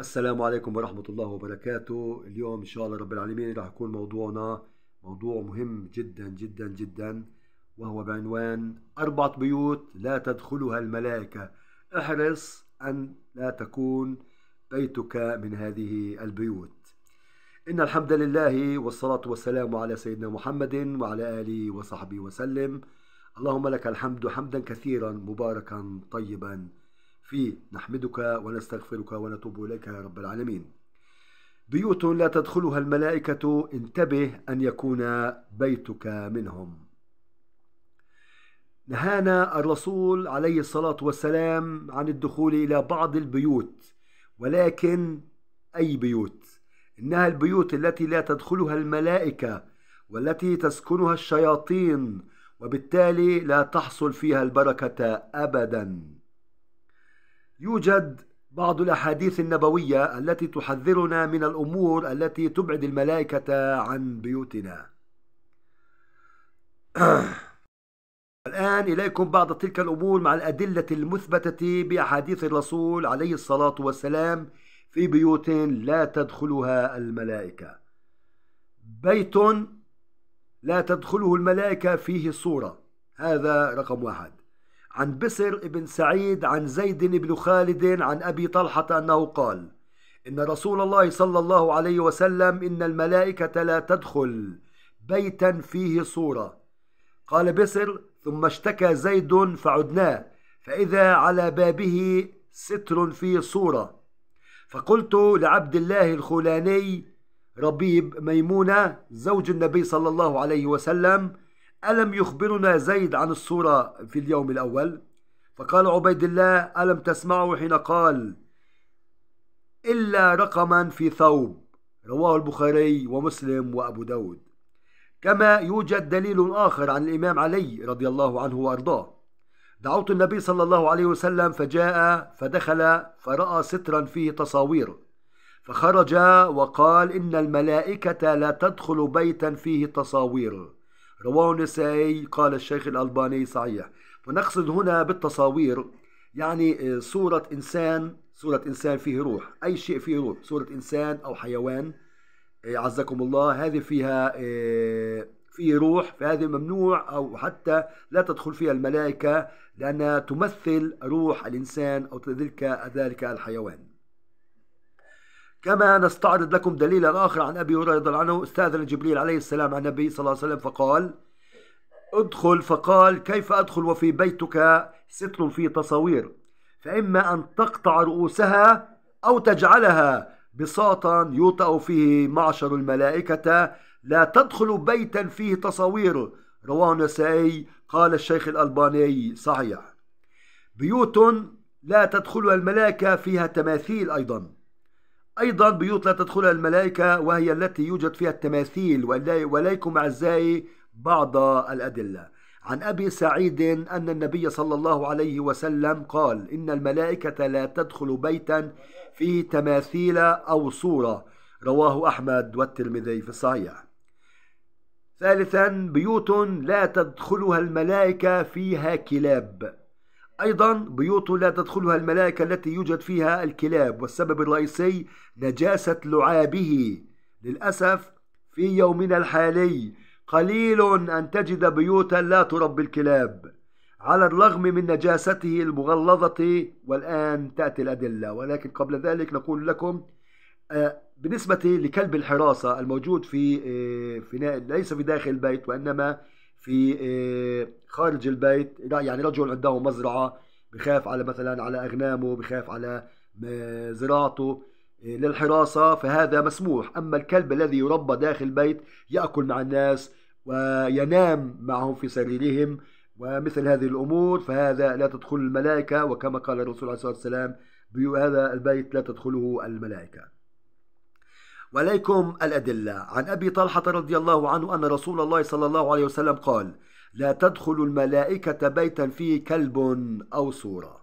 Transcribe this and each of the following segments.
السلام عليكم ورحمة الله وبركاته اليوم إن شاء الله رب العالمين راح يكون موضوعنا موضوع مهم جدا جدا جدا وهو بعنوان أربعة بيوت لا تدخلها الملائكة احرص أن لا تكون بيتك من هذه البيوت إن الحمد لله والصلاة والسلام على سيدنا محمد وعلى آله وصحبه وسلم اللهم لك الحمد حمدا كثيرا مباركا طيبا فيه نحمدك ونستغفرك ونتوب إليك يا رب العالمين بيوت لا تدخلها الملائكة انتبه أن يكون بيتك منهم نهانا الرسول عليه الصلاة والسلام عن الدخول إلى بعض البيوت ولكن أي بيوت إنها البيوت التي لا تدخلها الملائكة والتي تسكنها الشياطين وبالتالي لا تحصل فيها البركة أبداً يوجد بعض الأحاديث النبوية التي تحذرنا من الأمور التي تبعد الملائكة عن بيوتنا الآن إليكم بعض تلك الأمور مع الأدلة المثبتة بأحاديث الرسول عليه الصلاة والسلام في بيوت لا تدخلها الملائكة بيت لا تدخله الملائكة فيه صوره هذا رقم واحد عن بسر بن سعيد عن زيد بن خالد عن أبي طلحة أنه قال إن رسول الله صلى الله عليه وسلم إن الملائكة لا تدخل بيتا فيه صورة قال بسر ثم اشتكى زيد فعدناه فإذا على بابه ستر فيه صورة فقلت لعبد الله الخولاني ربيب ميمونة زوج النبي صلى الله عليه وسلم ألم يخبرنا زيد عن الصورة في اليوم الأول فقال عبيد الله ألم تسمعه حين قال إلا رقما في ثوب رواه البخاري ومسلم وأبو داود كما يوجد دليل آخر عن الإمام علي رضي الله عنه وأرضاه دعوت النبي صلى الله عليه وسلم فجاء فدخل فرأى سترا فيه تصاوير فخرج وقال إن الملائكة لا تدخل بيتا فيه تصاوير رواه النسائي قال الشيخ الألباني صحيح فنقصد هنا بالتصاوير يعني آه، صورة إنسان صورة إنسان فيه روح أي شيء فيه روح صورة إنسان أو حيوان آه، عزكم الله هذه فيها آه، فيه روح فهذه ممنوع أو حتى لا تدخل فيها الملائكة لأنها تمثل روح الإنسان أو ذلك الحيوان كما نستعرض لكم دليلا آخر عن أبي هريرة رضي الله عنه استأذن جبريل عليه السلام عن النبي صلى الله عليه وسلم فقال ادخل فقال كيف أدخل وفي بيتك ستر في تصاوير فإما أن تقطع رؤوسها أو تجعلها بساطا يوطأ فيه معشر الملائكة لا تدخل بيتا فيه تصاوير رواه النسائي قال الشيخ الألباني صحيح بيوت لا تدخلها الملائكة فيها تماثيل أيضا أيضا بيوت لا تدخلها الملائكة وهي التي يوجد فيها التماثيل وليكم أعزائي بعض الأدلة عن أبي سعيد أن النبي صلى الله عليه وسلم قال إن الملائكة لا تدخل بيتا فيه تماثيل أو صورة رواه أحمد والترمذي في الصحيح ثالثا بيوت لا تدخلها الملائكة فيها كلاب أيضا بيوت لا تدخلها الملائكة التي يوجد فيها الكلاب والسبب الرئيسي نجاسة لعابه للأسف في يومنا الحالي قليل أن تجد بيوتا لا تربي الكلاب على الرغم من نجاسته المغلظة والآن تأتي الأدلة ولكن قبل ذلك نقول لكم آه، بالنسبة لكلب الحراسة الموجود في آه، فناء ليس في داخل البيت وإنما في آه، خارج البيت يعني رجل عنده مزرعة بخاف على مثلا على أغنامه بخاف على آه، زراعته آه، للحراسة فهذا مسموح أما الكلب الذي يربى داخل البيت يأكل مع الناس وينام معهم في سريرهم ومثل هذه الأمور فهذا لا تدخل الملائكة وكما قال الرسول عليه الصلاة والسلام هذا البيت لا تدخله الملائكة وليكم الأدلة عن أبي طلحة رضي الله عنه أن رسول الله صلى الله عليه وسلم قال لا تدخل الملائكة بيتا فيه كلب أو صورة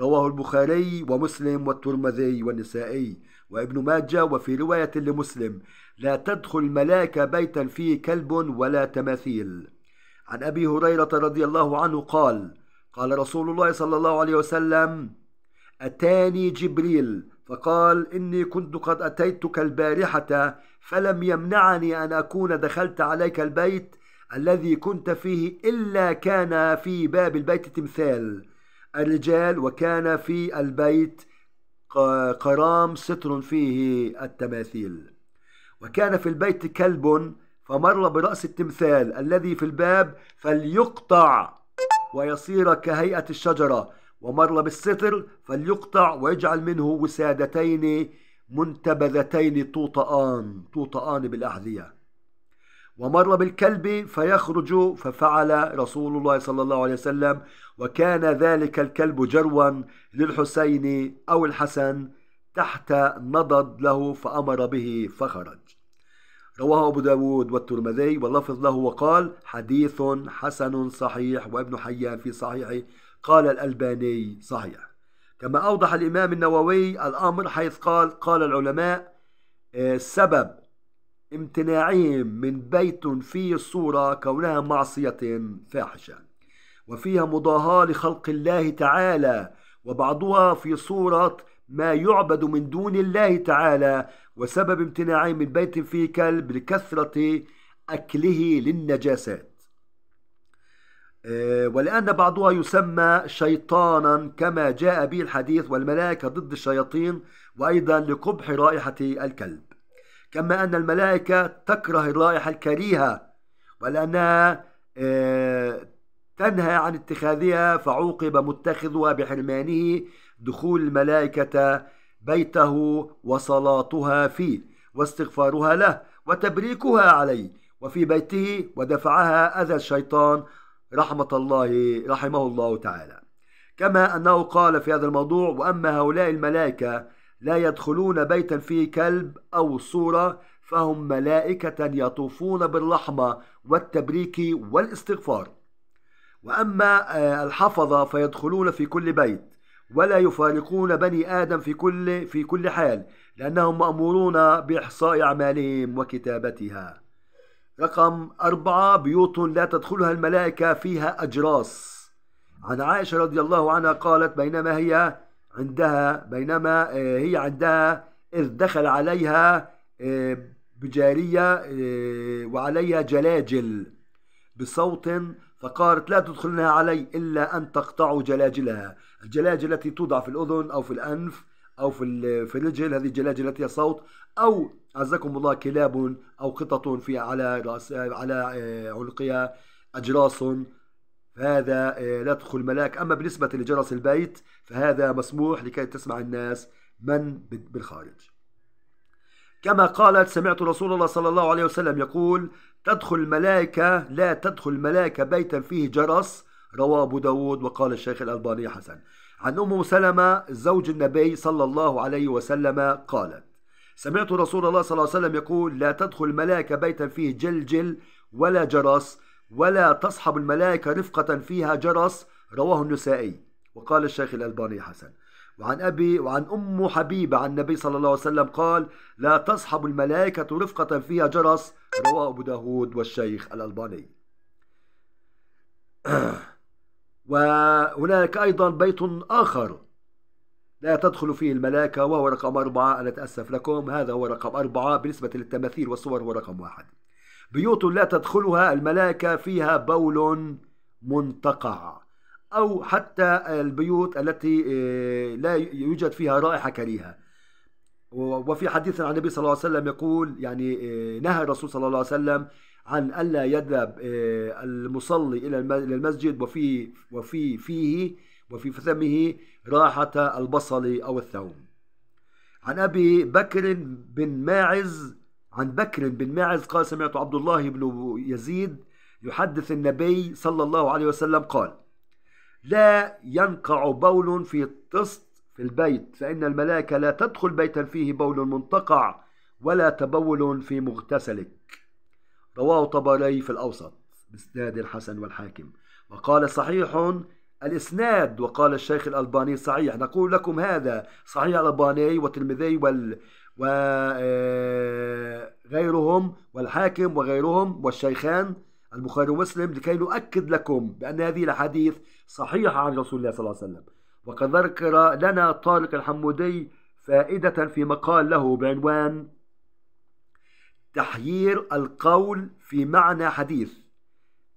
رواه البخاري ومسلم والترمذي والنسائي وابن ماجه وفي رواية لمسلم لا تدخل الملائكة بيتا فيه كلب ولا تماثيل عن أبي هريرة رضي الله عنه قال قال رسول الله صلى الله عليه وسلم أتاني جبريل فقال إني كنت قد أتيتك البارحة فلم يمنعني أن أكون دخلت عليك البيت الذي كنت فيه إلا كان في باب البيت تمثال الرجال وكان في البيت قرام ستر فيه التماثيل وكان في البيت كلب فمر برأس التمثال الذي في الباب فليقطع ويصير كهيئة الشجرة ومر بالستر فليقطع ويجعل منه وسادتين منتبذتين توطئان توطئان بالأحذية ومر بالكلب فيخرج ففعل رسول الله صلى الله عليه وسلم وكان ذلك الكلب جروا للحسين أو الحسن تحت نضد له فأمر به فخرج رواه أبو داود والترمذي واللفظ له وقال حديث حسن صحيح وابن حيان في صحيحه قال الألباني صحيح كما أوضح الإمام النووي الأمر حيث قال قال العلماء آه، سبب امتناعهم من بيت فيه الصورة كونها معصية فاحشة وفيها مضاهاة لخلق الله تعالى وبعضها في صورة ما يعبد من دون الله تعالى وسبب امتناعهم من بيت فيه كلب لكثرة أكله للنجاسات آه، ولأن بعضها يسمى شيطانا كما جاء به الحديث والملائكة ضد الشياطين وأيضا لقبح رائحة الكلب كما أن الملائكة تكره الرائحة الكريهة ولأنها آه، تنهى عن اتخاذها فعوقب متخذها بحرمانه دخول الملائكة بيته وصلاتها فيه واستغفارها له وتبريكها عليه وفي بيته ودفعها أذى الشيطان رحمة الله رحمه الله تعالى كما أنه قال في هذا الموضوع وأما هؤلاء الملائكة لا يدخلون بيتا فيه كلب أو صورة فهم ملائكة يطوفون بالرحمة والتبريك والاستغفار وأما آه، الحفظة فيدخلون في كل بيت ولا يفارقون بني آدم في كل في كل حال لأنهم مأمورون بإحصاء أعمالهم وكتابتها رقم أربعة بيوت لا تدخلها الملائكة فيها أجراس عن عائشة رضي الله عنها قالت بينما هي عندها بينما آه، هي عندها إذ دخل عليها آه، بجارية آه، وعليها جلاجل بصوت فقالت لا تدخلنها علي إلا أن تقطعوا جلاجلها الجلاجل التي توضع في الأذن أو في الأنف أو في في الرجل هذه الجلاجل التي صوت أو عزكم الله كلاب أو قطط في على رأس على آه، عنقها أجراس فهذا آه، لا تدخل ملاك أما بالنسبة لجرس البيت فهذا مسموح لكي تسمع الناس من بالخارج كما قالت سمعت رسول الله صلى الله عليه وسلم يقول تدخل الملائكة لا تدخل الملائكة بيتا فيه جرس رواه أبو داود وقال الشيخ الألباني حسن عن أم سلمة زوج النبي صلى الله عليه وسلم قالت سمعت رسول الله صلى الله عليه وسلم يقول لا تدخل الملائكة بيتا فيه جلجل ولا جرس ولا تصحب الملائكة رفقة فيها جرس رواه النسائي وقال الشيخ الألباني حسن وعن أبي وعن أم حبيبة عن النبي صلى الله عليه وسلم قال لا تصحب الملائكة رفقة فيها جرس رواه أبو داود والشيخ الألباني وهناك أيضا بيت آخر لا تدخل فيه الملائكة وهو رقم أربعة أنا أتأسف لكم هذا هو رقم أربعة بالنسبة للتماثيل والصور هو رقم واحد بيوت لا تدخلها الملائكة فيها بول منتقع أو حتى البيوت التي آه، لا يوجد فيها رائحة كريهة وفي حديث عن النبي صلى الله عليه وسلم يقول يعني آه، نهى الرسول صلى الله عليه وسلم عن ألا يذهب آه، المصلي إلى المسجد وفي وفي فيه وفي فمه راحة البصل أو الثوم عن أبي بكر بن ماعز عن بكر بن ماعز قال سمعت عبد الله بن يزيد يحدث النبي صلى الله عليه وسلم قال لا ينقع بول في طست في البيت فإن الملائكة لا تدخل بيتا فيه بول منتقع ولا تبول في مغتسلك رواه طبري في الأوسط بإسناد الحسن والحاكم وقال صحيح الإسناد وقال الشيخ الألباني صحيح نقول لكم هذا صحيح الألباني والترمذي وال وغيرهم آه، والحاكم وغيرهم والشيخان البخاري ومسلم لكي نؤكد لكم بأن هذه الأحاديث صحيحة عن رسول الله صلى الله عليه وسلم وقد ذكر لنا طارق الحمودي فائدة في مقال له بعنوان تحيير القول في معنى حديث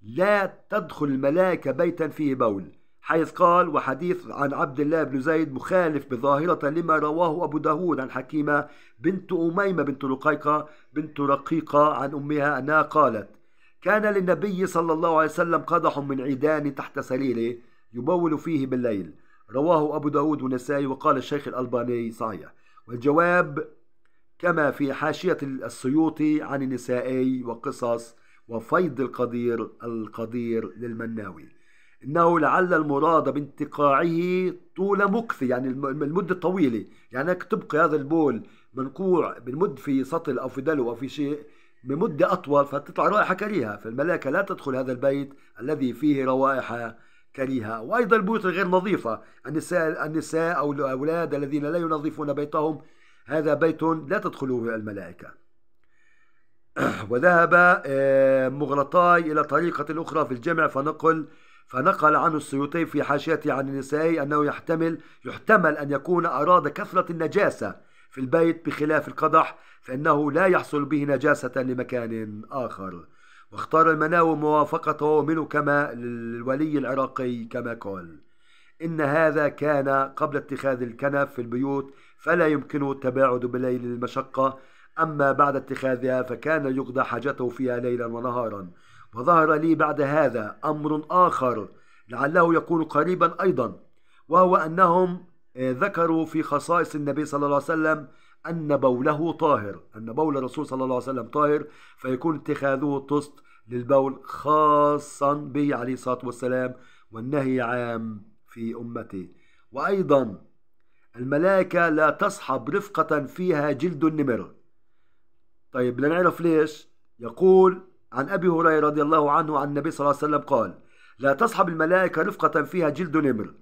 لا تدخل الملائكة بيتا فيه بول حيث قال وحديث عن عبد الله بن زيد مخالف بظاهرة لما رواه أبو داود عن حكيمة بنت أميمة بنت رقيقة بنت رقيقة عن أمها أنها قالت كان للنبي صلى الله عليه وسلم قدح من عيدان تحت سريره يبول فيه بالليل رواه أبو داود ونسائي وقال الشيخ الألباني صحيح والجواب كما في حاشية السيوطي عن النسائي وقصص وفيض القدير القدير للمناوي إنه لعل المراد بانتقاعه طول مكث يعني المدة الطويلة يعني أنك تبقي هذا البول منقوع بنمد في سطل أو في دلو أو في شيء بمدة أطول فتطلع رائحة كريهة فالملائكة لا تدخل هذا البيت الذي فيه روائح كريهة وأيضا البيوت الغير نظيفة النساء, النساء أو الأولاد الذين لا ينظفون بيتهم هذا بيت لا تدخله الملائكة وذهب آه، مغلطاي إلى طريقة أخرى في الجمع فنقل فنقل عنه السيوطي في حاشيته عن النسائي أنه يحتمل يحتمل أن يكون أراد كثرة النجاسة في البيت بخلاف القدح فإنه لا يحصل به نجاسة لمكان آخر واختار المناوي موافقته منه كما للولي العراقي كما قال إن هذا كان قبل اتخاذ الكنف في البيوت فلا يمكنه التباعد بليل المشقة أما بعد اتخاذها فكان يقضى حاجته فيها ليلا ونهارا وظهر لي بعد هذا أمر آخر لعله يكون قريبا أيضا وهو أنهم آه، ذكروا في خصائص النبي صلى الله عليه وسلم أن بوله طاهر أن بول الرسول صلى الله عليه وسلم طاهر فيكون اتخاذه طست للبول خاصا به عليه الصلاة والسلام والنهي عام في أمتي وأيضا الملائكة لا تصحب رفقة فيها جلد النمر طيب لنعرف ليش يقول عن أبي هريرة رضي الله عنه عن النبي صلى الله عليه وسلم قال لا تصحب الملائكة رفقة فيها جلد نمر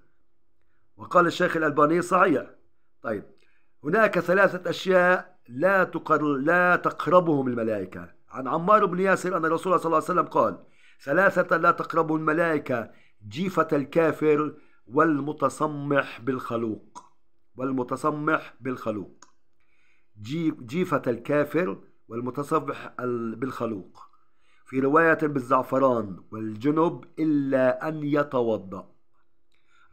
وقال الشيخ الألباني صحيح طيب هناك ثلاثة أشياء لا تقر لا تقربهم الملائكة عن عمار بن ياسر أن الرسول صلى الله عليه وسلم قال ثلاثة لا تقربهم الملائكة جيفة الكافر والمتصمح بالخلوق والمتصمح بالخلوق جيفة الكافر والمتصمح بالخلوق في رواية بالزعفران والجنب إلا أن يتوضأ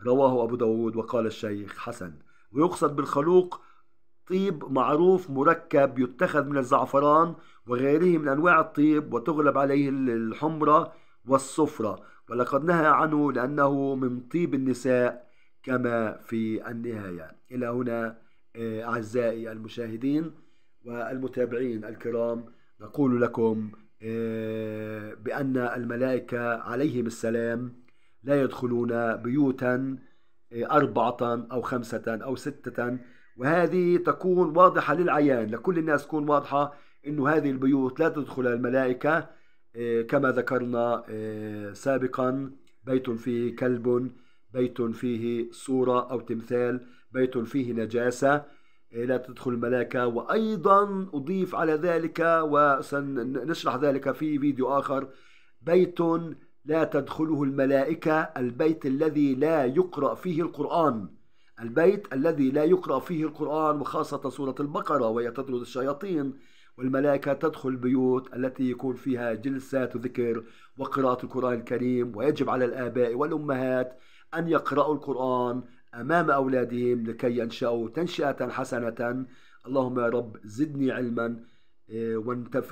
رواه أبو داود وقال الشيخ حسن ويقصد بالخلوق طيب معروف مركب يتخذ من الزعفران وغيره من أنواع الطيب وتغلب عليه الحمرة والصفرة ولقد نهى عنه لأنه من طيب النساء كما في النهاية إلى هنا آه، أعزائي المشاهدين والمتابعين الكرام نقول لكم آه، بأن الملائكة عليهم السلام لا يدخلون بيوتا آه، أربعة أو خمسة أو ستة وهذه تكون واضحة للعيان لكل الناس تكون واضحة أنه هذه البيوت لا تدخل الملائكة آه، كما ذكرنا آه، سابقا بيت فيه كلب بيت فيه صورة أو تمثال بيت فيه نجاسة آه، لا تدخل الملائكة وأيضا أضيف على ذلك وسنشرح ذلك في فيديو آخر بيت لا تدخله الملائكة البيت الذي لا يقرأ فيه القرآن البيت الذي لا يقرأ فيه القرآن وخاصة سورة البقرة وهي تطرد الشياطين والملائكة تدخل البيوت التي يكون فيها جلسات ذكر وقراءة القرآن الكريم ويجب على الآباء والأمهات أن يقرأوا القرآن أمام أولادهم لكي ينشأوا تنشئة حسنة اللهم يا رب زدني علما آه،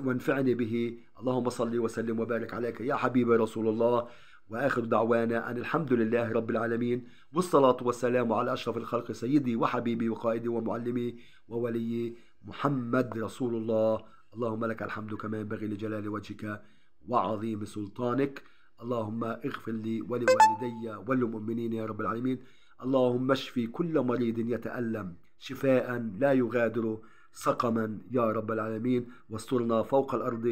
وانفعني به اللهم صل وسلم وبارك عليك يا حبيبي رسول الله واخر دعوانا ان الحمد لله رب العالمين والصلاه والسلام على اشرف الخلق سيدي وحبيبي وقائدي ومعلمي وولي محمد رسول الله اللهم لك الحمد كما ينبغي لجلال وجهك وعظيم سلطانك اللهم اغفر لي ولوالدي وللمؤمنين يا رب العالمين اللهم اشفي كل مريض يتألم شفاء لا يغادر سقما يا رب العالمين واسترنا فوق الأرض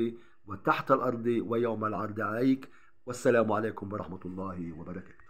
وتحت الأرض ويوم العرض عليك والسلام عليكم ورحمة الله وبركاته